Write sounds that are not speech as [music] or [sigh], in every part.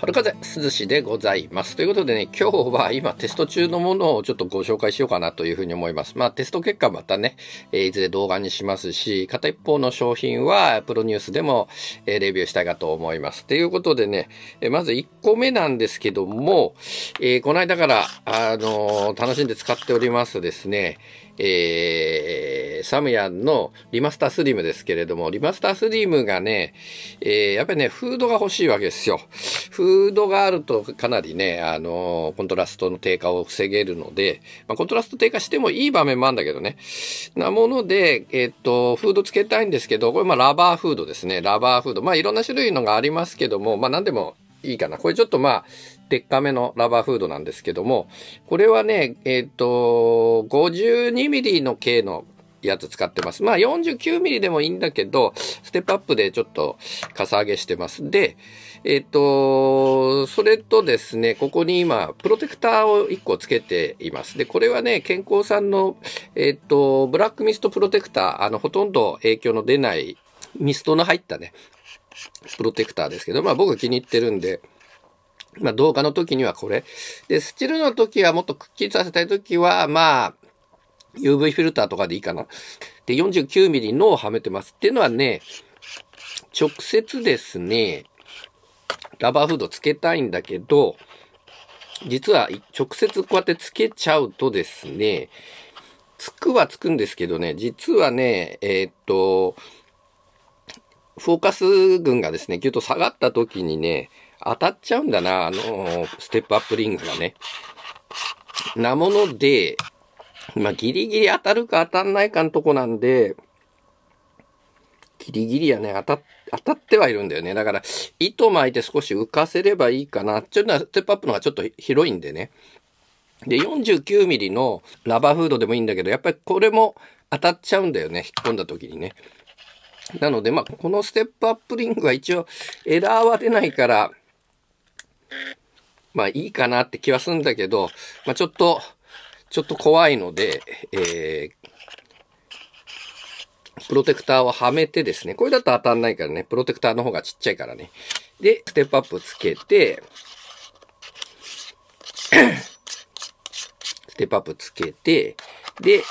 春風涼しでございます。ということでね、今日は今テスト中のものをちょっとご紹介しようかなというふうに思います。まあテスト結果またね、えー、いずれ動画にしますし、片一方の商品はプロニュースでも、えー、レビューしたいかと思います。ということでね、えー、まず1個目なんですけども、えー、この間から、あの楽しんで使っておりますですね、えー、サムヤンのリマスタースリムですけれども、リマスタースリムがね、えー、やっぱりね、フードが欲しいわけですよ。フードがあるとかなりね、あのー、コントラストの低下を防げるので、まあ、コントラスト低下してもいい場面もあるんだけどね。なもので、えー、っと、フードつけたいんですけど、これまあラバーフードですね。ラバーフード。まあいろんな種類のがありますけども、まあ何でもいいかな。これちょっとまあ、でっかめのラバーフードなんですけども、これはね、えっ、ー、と、52ミリの径のやつ使ってます。まあ49ミリでもいいんだけど、ステップアップでちょっとかさ上げしてます。で、えっ、ー、と、それとですね、ここに今、プロテクターを1個つけています。で、これはね、健康さんの、えっ、ー、と、ブラックミストプロテクター、あの、ほとんど影響の出ない、ミストの入ったね、プロテクターですけど、まあ僕気に入ってるんで、まあ、動画の時にはこれ。で、スチルの時はもっとくっきりさせたい時は、まあ、UV フィルターとかでいいかな。で、49mm のをはめてます。っていうのはね、直接ですね、ラバーフードつけたいんだけど、実は直接こうやってつけちゃうとですね、つくはつくんですけどね、実はね、えー、っと、フォーカス群がですね、ぎゅっと下がった時にね、当たっちゃうんだな、あの、ステップアップリングがね。なもので、まあ、ギリギリ当たるか当たんないかのとこなんで、ギリギリやね、当た、当たってはいるんだよね。だから、糸巻いて少し浮かせればいいかな。ちょっとステップアップの方がちょっと広いんでね。で、49ミリのラバーフードでもいいんだけど、やっぱりこれも当たっちゃうんだよね。引っ込んだ時にね。なので、まあ、このステップアップリングは一応エラーは出ないから、まあいいかなって気はするんだけど、まあちょっと、ちょっと怖いので、えー、プロテクターをはめてですね、これだと当たんないからね、プロテクターの方がちっちゃいからね。で、ステップアップつけて、ステップアップつけて、で、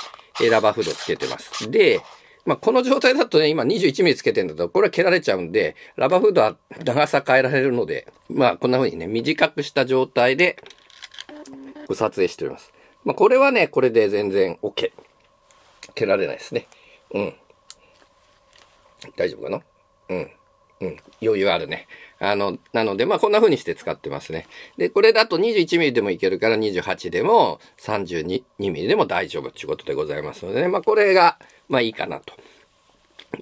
ラバーフードつけてます。で、まあ、この状態だとね、今21ミリつけてんだと、これは蹴られちゃうんで、ラバーフードは長さ変えられるので、まあ、こんな風にね、短くした状態で、撮影しております。まあ、これはね、これで全然 OK。蹴られないですね。うん。大丈夫かなうん。うん。余裕あるね。あの、なので、まあ、こんな風にして使ってますね。で、これだと21ミリでもいけるから28でも32ミリでも大丈夫っていうことでございますのでね。まあ、これが、まあいいかなと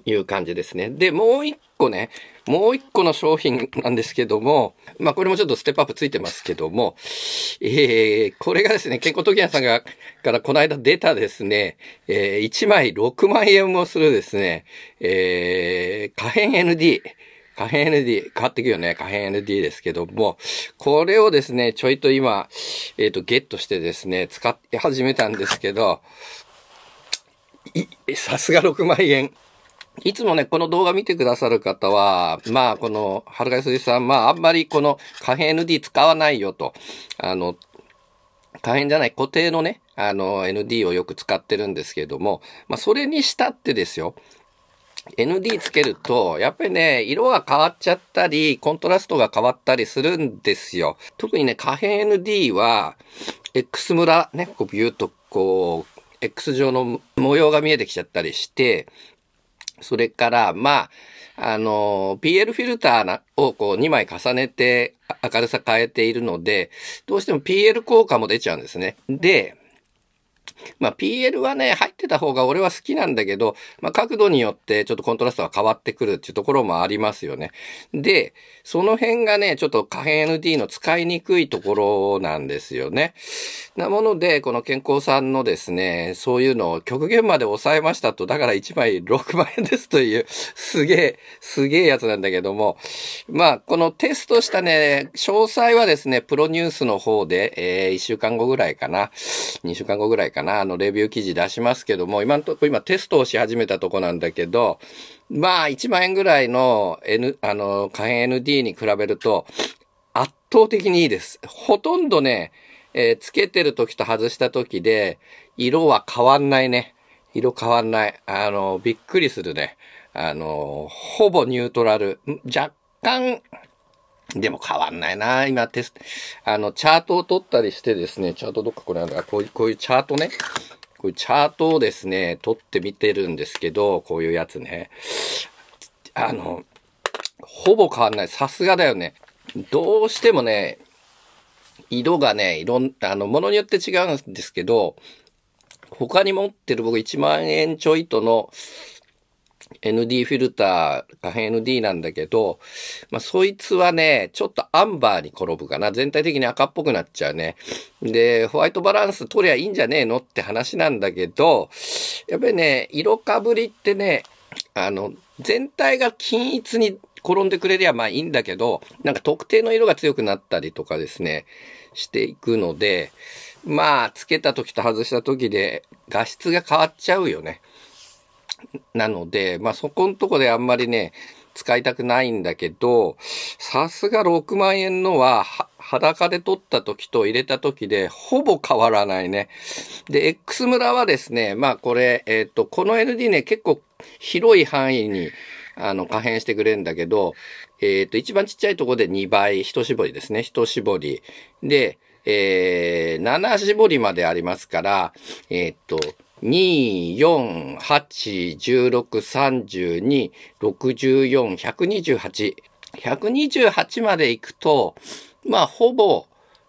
いう感じですね。で、もう一個ね、もう一個の商品なんですけども、まあこれもちょっとステップアップついてますけども、えー、これがですね、健康時矢屋さんが、からこの間出たですね、えー、1枚6万円もするですね、えー、可変 ND、可変 ND、変わってくよね。可変 ND ですけども、これをですね、ちょいと今、えっ、ー、と、ゲットしてですね、使って始めたんですけど、さすが6万円。いつもね、この動画見てくださる方は、まあ、この、はるかすじさん、まあ、あんまりこの可変 ND 使わないよと、あの、可変じゃない固定のね、あの、ND をよく使ってるんですけれども、まあ、それにしたってですよ、ND つけると、やっぱりね、色が変わっちゃったり、コントラストが変わったりするんですよ。特にね、可変 ND は、X 村、ね、こうビューとこう、X 上の模様が見えてきちゃったりして、それから、まあ、あの、PL フィルターをこう2枚重ねて明るさ変えているので、どうしても PL 効果も出ちゃうんですね。で、まあ、PL はね、入ってた方が俺は好きなんだけど、まあ、角度によってちょっとコントラストが変わってくるっていうところもありますよね。で、その辺がね、ちょっと可変 ND の使いにくいところなんですよね。なもので、この健康さんのですね、そういうのを極限まで抑えましたと、だから1枚6万円ですという、すげえ、すげえやつなんだけども、まあ、このテストしたね、詳細はですね、プロニュースの方で、えー、1週間後ぐらいかな、2週間後ぐらいかな、な、あの、レビュー記事出しますけども、今のとこ今テストをし始めたとこなんだけど、まあ、1万円ぐらいの N、あの、可変 ND に比べると、圧倒的にいいです。ほとんどね、えー、つけてる時と外した時で、色は変わんないね。色変わんない。あの、びっくりするね。あの、ほぼニュートラル。若干、でも変わんないな今テスト、あの、チャートを取ったりしてですね、チャートどっかこれあるこういう、こういうチャートね、こういうチャートをですね、取ってみてるんですけど、こういうやつね。あの、ほぼ変わんない。さすがだよね。どうしてもね、色がね、いろん、あの、ものによって違うんですけど、他に持ってる僕1万円ちょいとの ND フィルター、可変 ND なんだけど、まあ、そいつはね、ちょっとアンバーに転ぶかな。全体的に赤っぽくなっちゃうね。で、ホワイトバランス取りゃいいんじゃねえのって話なんだけど、やっぱりね、色かぶりってね、あの、全体が均一に転んでくれりゃまあいいんだけど、なんか特定の色が強くなったりとかですね、していくので、まあ、つけた時と外した時で画質が変わっちゃうよね。なので、まあ、そこのとこであんまりね、使いたくないんだけど、さすが6万円のは、裸で撮った時と入れた時で、ほぼ変わらないね。で、X 村はですね、まあこれ、えっ、ー、と、この ND ね、結構広い範囲に、あの、可変してくれるんだけど、えっ、ー、と、一番ちっちゃいとこで2倍、一絞りですね、一絞り。で、えー、7絞りまでありますから、えっ、ー、と、2,4,8,16,32,64,128。128まで行くと、まあ、ほぼ、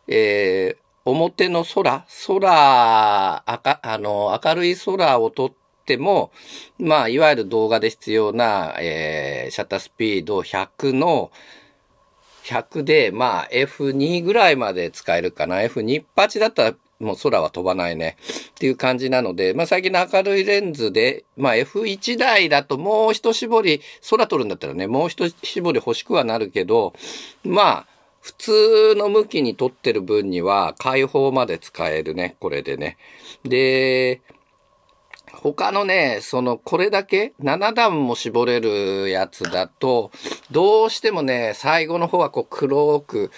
えー、表の空、空、赤、あの、明るい空を撮っても、まあ、いわゆる動画で必要な、えー、シャッタースピード100の、100で、まあ、F2 ぐらいまで使えるかな。F28 だったらもう空は飛ばないね。っていう感じなので、まあ最近の明るいレンズで、まあ F1 台だともう一絞り、空撮るんだったらね、もう一絞り欲しくはなるけど、まあ、普通の向きに撮ってる分には開放まで使えるね、これでね。で、他のね、その、これだけ、7段も絞れるやつだと、どうしてもね、最後の方はこう黒く、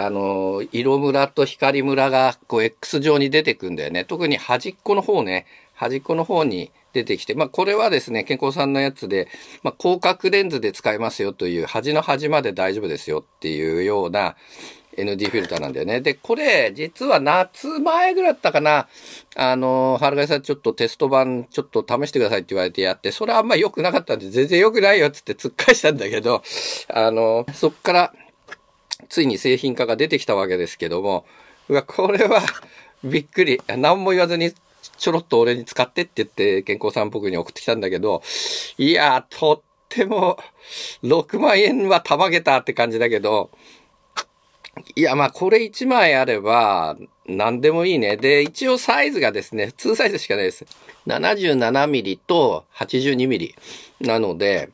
あの、色村と光村が、こう、X 状に出てくんだよね。特に端っこの方ね、端っこの方に出てきて、まあ、これはですね、健康さんのやつで、まあ、広角レンズで使えますよという、端の端まで大丈夫ですよっていうような ND フィルターなんだよね。で、これ、実は夏前ぐらいだったかな、あの、春貝さんちょっとテスト版ちょっと試してくださいって言われてやって、それはあんま良くなかったんで、全然良くないよっつって突っ返したんだけど、あの、そっから、ついに製品化が出てきたわけですけども、うわ、これは [laughs] びっくり。何も言わずにちょろっと俺に使ってって言って、健康さん僕に送ってきたんだけど、いや、とっても、6万円はたまげたって感じだけど、いや、まあ、これ1枚あれば、何でもいいね。で、一応サイズがですね、普通サイズしかないです。77ミリと82ミリなので、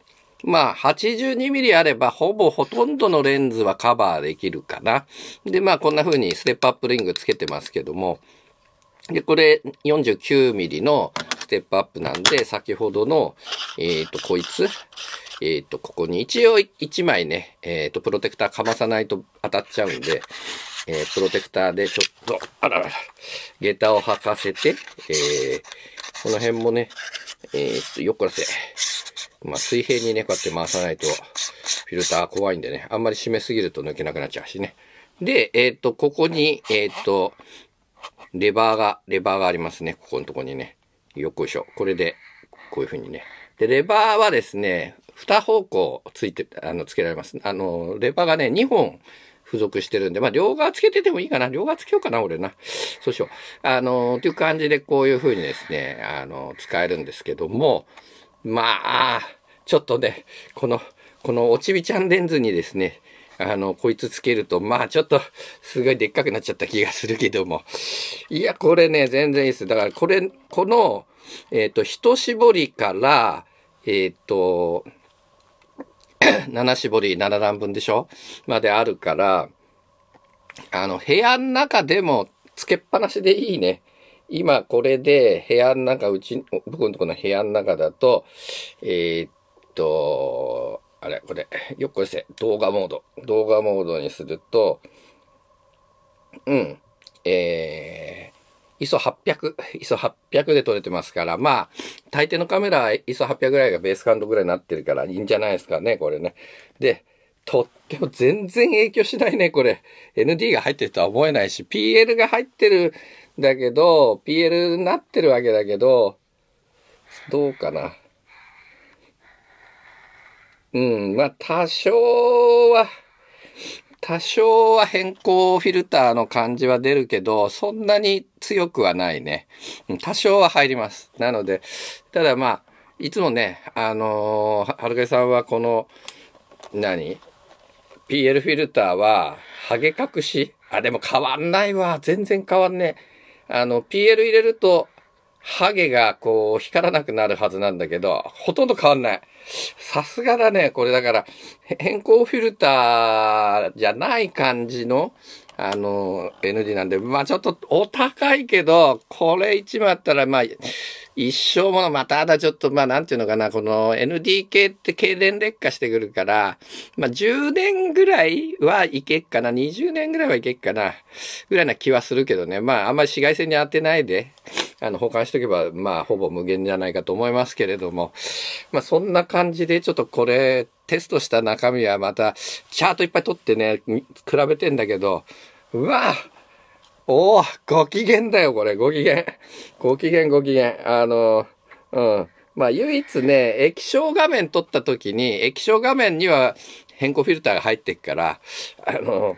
まあ、82ミリあれば、ほぼほとんどのレンズはカバーできるかな。で、まあ、こんな風にステップアップリングつけてますけども、で、これ49ミリのステップアップなんで、先ほどの、えっ、ー、と、こいつ、えっ、ー、と、ここに一応1枚ね、えっ、ー、と、プロテクターかまさないと当たっちゃうんで、えプロテクターでちょっと、あららら、下駄を履かせて、えこの辺もね、えっ、と、よっこらせ、まあ、水平にね、こうやって回さないと、フィルター怖いんでね、あんまり締めすぎると抜けなくなっちゃうしね。で、えっ、ー、と、ここに、えっ、ー、と、レバーが、レバーがありますね。ここのとこにね。よこしょ。これで、こういう風にね。で、レバーはですね、2方向ついて、あの、つけられます。あの、レバーがね、2本付属してるんで、まあ、両側つけててもいいかな。両側つけようかな、俺な。そうしよう。あの、という感じで、こういう風にですね、あの、使えるんですけども、まあ、ちょっとね、この、このおちびちゃんレンズにですね、あの、こいつつけると、まあちょっと、すごいでっかくなっちゃった気がするけども。いや、これね、全然いいです。だから、これ、この、えっ、ー、と、一絞りから、えっ、ー、と、7 [clears throat] 絞り7段分でしょまであるから、あの、部屋の中でもつけっぱなしでいいね。今これで部屋の中、うち、僕のところの部屋の中だと、えー、っと、あれ、これ、よっこいせ、動画モード。動画モードにすると、うん、えー、ISO800、ISO800 で撮れてますから、まあ、大抵のカメラは ISO800 ぐらいがベース感度ぐらいになってるから、いいんじゃないですかね、これね。で、とっても全然影響しないね、これ。ND が入ってるとは思えないし、PL が入ってるだけど、PL になってるわけだけど、どうかな。うん、まあ、多少は、多少は変更フィルターの感じは出るけど、そんなに強くはないね。多少は入ります。なので、ただまあ、いつもね、あのー、はるけさんはこの、何 ?PL フィルターは、ハゲ隠しあ、でも変わんないわ。全然変わんねえ。あの、PL 入れると、ハゲがこう、光らなくなるはずなんだけど、ほとんど変わんない。さすがだね。これだから、変更フィルターじゃない感じの、あの、NG なんで、まあちょっとお高いけど、これ1枚あったら、まあ一生もの、まあ、ただちょっと、まあなんていうのかな、この NDK って経年劣化してくるから、まあ10年ぐらいはいけっかな、20年ぐらいはいけっかな、ぐらいな気はするけどね。まああんまり紫外線に当てないで、あの、保管しとけば、まあ、ほぼ無限じゃないかと思いますけれども、まあ、そんな感じで、ちょっとこれ、テストした中身はまた、チャートいっぱい取ってね、比べてんだけど、うわおおご機嫌だよ、これ、ご機嫌。ご機嫌、ご機嫌。あの、うん。まあ、唯一ね、液晶画面撮った時に、液晶画面には変更フィルターが入ってっから、あの、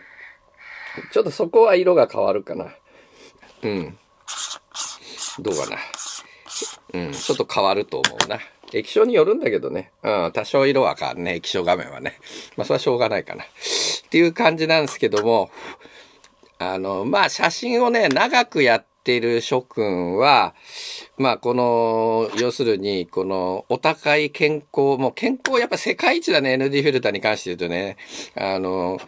ちょっとそこは色が変わるかな。うん。どうかな。うん、ちょっと変わると思うな。液晶によるんだけどね。うん、多少色は変わるね。液晶画面はね。まあ、それはしょうがないかな。っていう感じなんですけども、あの、まあ、写真をね、長くやってる諸君は、まあ、この、要するに、この、お高い健康、もう健康、やっぱ世界一だね、ND フィルターに関して言うとね。あの、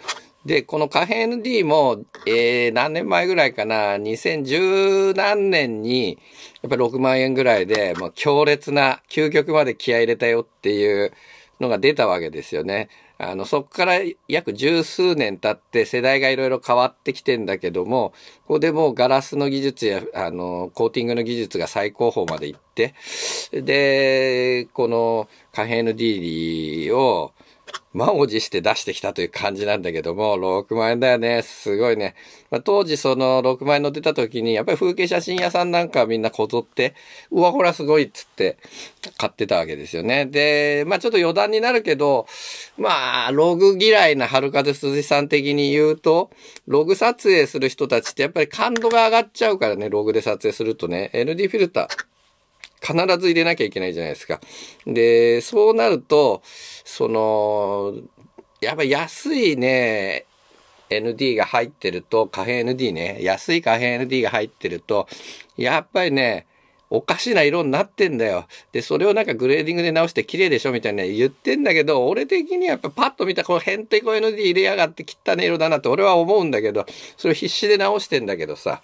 で、この可変 ND も、えー、何年前ぐらいかな、2010何年に、やっぱり6万円ぐらいで、もう強烈な、究極まで気合入れたよっていうのが出たわけですよね。あの、そこから約十数年経って世代がいろいろ変わってきてんだけども、ここでもうガラスの技術や、あの、コーティングの技術が最高峰まで行って、で、この可変 ND を、満を持して出してきたという感じなんだけども、6万円だよね。すごいね。まあ、当時その6万円の出た時に、やっぱり風景写真屋さんなんかみんなこぞって、うわ、ほらすごいっつって買ってたわけですよね。で、まあちょっと余談になるけど、まあ、ログ嫌いな春風鈴さん的に言うと、ログ撮影する人たちってやっぱり感度が上がっちゃうからね、ログで撮影するとね、ND フィルター。必ず入れなきゃいけないじゃないですか。で、そうなると、その、やっぱ安いね、ND が入ってると、貨幣 ND ね、安い貨幣 ND が入ってると、やっぱりね、おかしな色になってんだよ。で、それをなんかグレーディングで直して綺麗でしょみたいな言ってんだけど、俺的にはやっぱパッと見たこのヘンテコ ND 入れやがって汚ね色だなって俺は思うんだけど、それを必死で直してんだけどさ。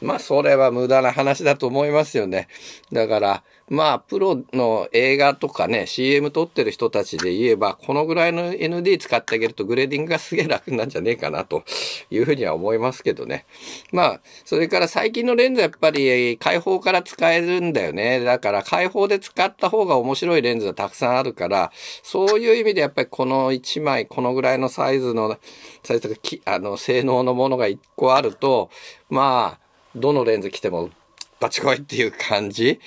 まあ、それは無駄な話だと思いますよね。だから、まあ、プロの映画とかね、CM 撮ってる人たちで言えば、このぐらいの ND 使ってあげるとグレーディングがすげえ楽なんじゃねえかなというふうには思いますけどね。まあ、それから最近のレンズはやっぱり開放から使えるんだよね。だから開放で使った方が面白いレンズはたくさんあるから、そういう意味でやっぱりこの1枚、このぐらいのサイズの、サイズとか、あの、性能のものが1個あると、まあ、どのレンズ来てもバチコイっていう感じ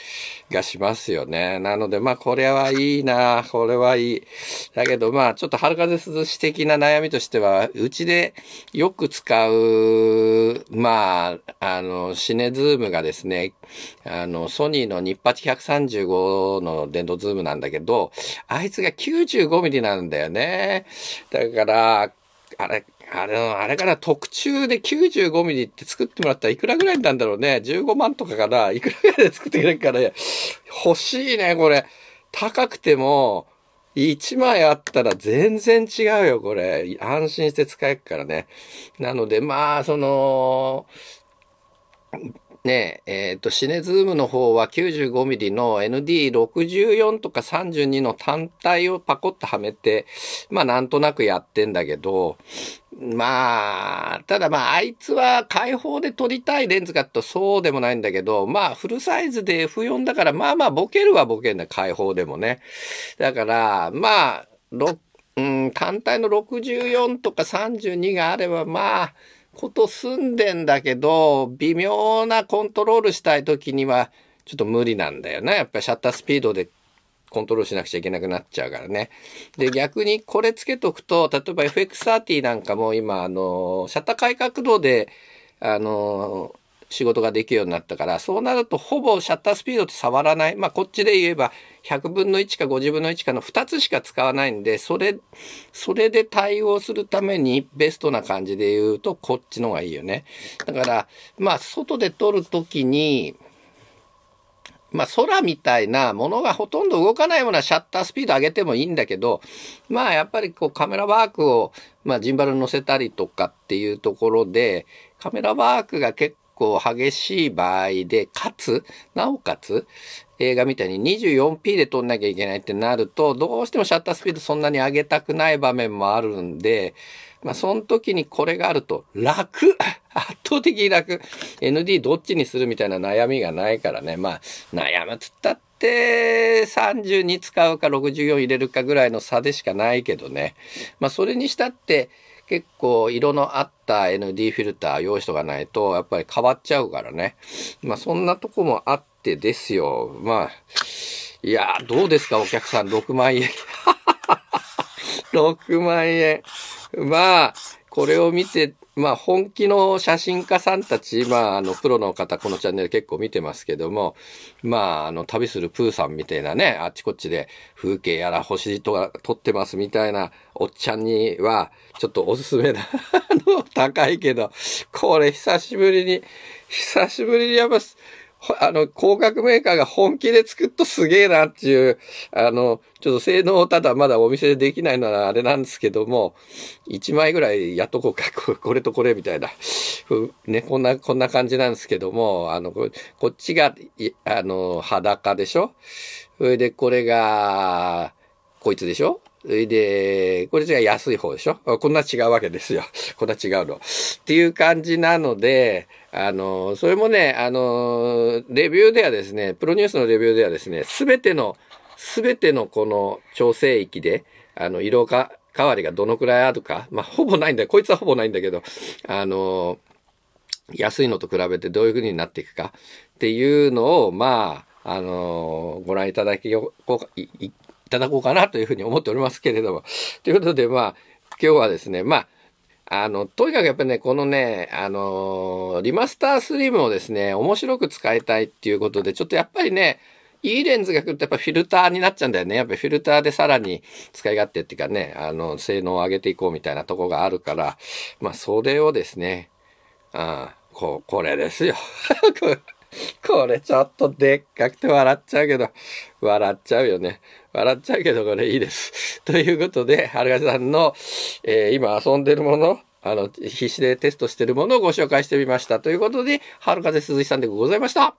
がしますよね。なので、まあ、これはいいな、これはいい。だけど、まあ、ちょっと春風涼し的な悩みとしては、うちでよく使う、まあ、あの、シネズームがですね、あの、ソニーのニッパチ135の電動ズームなんだけど、あいつが 95mm なんだよね。だから、あれ、あれ、あれかな、特注で95ミリって作ってもらったらいくらぐらいなんだろうね。15万とかかな。いくらぐらいで作ってくれるから、ね、欲しいね、これ。高くても、1枚あったら全然違うよ、これ。安心して使えるからね。なので、まあ、その、ねえ、えっ、ー、と、シネズームの方は 95mm の ND64 とか32の単体をパコッとはめて、まあ、なんとなくやってんだけど、まあ、ただまあ、あいつは開放で撮りたいレンズかとそうでもないんだけど、まあ、フルサイズで F4 だから、まあまあ、ボケるはボケるんだ、開放でもね。だから、まあ、うん、単体の64とか32があれば、まあ、こと済んでんだけど、微妙なコントロールしたい時には、ちょっと無理なんだよね。やっぱりシャッタースピードでコントロールしなくちゃいけなくなっちゃうからね。で、逆にこれつけとくと、例えば FX30 なんかも今、あの、シャッター改革度で、あの、仕事ができるようになったから、そうなるとほぼシャッタースピードって触らない。まあ、こっちで言えば100分の1か50分の1かの2つしか使わないんで、それ、それで対応するためにベストな感じで言うと、こっちの方がいいよね。だから、まあ、外で撮るときに、まあ空みたいなものがほとんど動かないようなシャッタースピード上げてもいいんだけど、まあやっぱりこうカメラワークを、まあジンバル乗せたりとかっていうところで、カメラワークが結構激しい場合で、かつ、なおかつ、映画みたいに 24p で撮んなきゃいけないってなると、どうしてもシャッタースピードそんなに上げたくない場面もあるんで、まあ、その時にこれがあると楽 [laughs] 圧倒的楽 !ND どっちにするみたいな悩みがないからね。まあ、悩むつったって、32使うか64入れるかぐらいの差でしかないけどね。まあ、それにしたって、結構色のあった ND フィルター用意しとかないと、やっぱり変わっちゃうからね。まあ、そんなとこもあってですよ。まあ、いや、どうですか、お客さん、6万円。6 [laughs] 万円。まあ、これを見て、まあ、本気の写真家さんたち、まあ、あの、プロの方、このチャンネル結構見てますけども、まあ、あの、旅するプーさんみたいなね、あっちこっちで風景やら星とか撮ってますみたいなおっちゃんには、ちょっとおすすめなの高いけど、これ久しぶりに、久しぶりにやっぱ、[laughs] あの、広学メーカーが本気で作っとすげえなっていう、あの、ちょっと性能をただまだお店でできないのはあれなんですけども、1枚ぐらいやっとこうか、こ [laughs] れとこれみたいな。ね、こんな、こんな感じなんですけども、あの、こっちが、あの、裸でしょそれでこれが、こいつでしょそれで、これじゃ安い方でしょこんな違うわけですよ。[laughs] こんな違うの。っていう感じなので、あの、それもね、あの、レビューではですね、プロニュースのレビューではですね、すべての、すべてのこの調整域で、あの、色が、変わりがどのくらいあるか、まあ、ほぼないんだこいつはほぼないんだけど、あの、安いのと比べてどういうふうになっていくかっていうのを、まあ、あの、ご覧いただきこうい、いただこうかなというふうに思っておりますけれども。ということで、まあ、今日はですね、まあ、あの、とにかくやっぱりね、このね、あのー、リマスタースリムをですね、面白く使いたいっていうことで、ちょっとやっぱりね、いいレンズが来るとやっぱフィルターになっちゃうんだよね。やっぱフィルターでさらに使い勝手っていうかね、あの、性能を上げていこうみたいなとこがあるから、まあ、それをですね、あこ、これですよ。[laughs] これちょっとでっかくて笑っちゃうけど、笑っちゃうよね。笑っちゃうけどこれいいです。[laughs] ということで、はるかさんの、えー、今遊んでるもの、あの、必死でテストしてるものをご紹介してみました。ということで、はるかぜ鈴木さんでございました。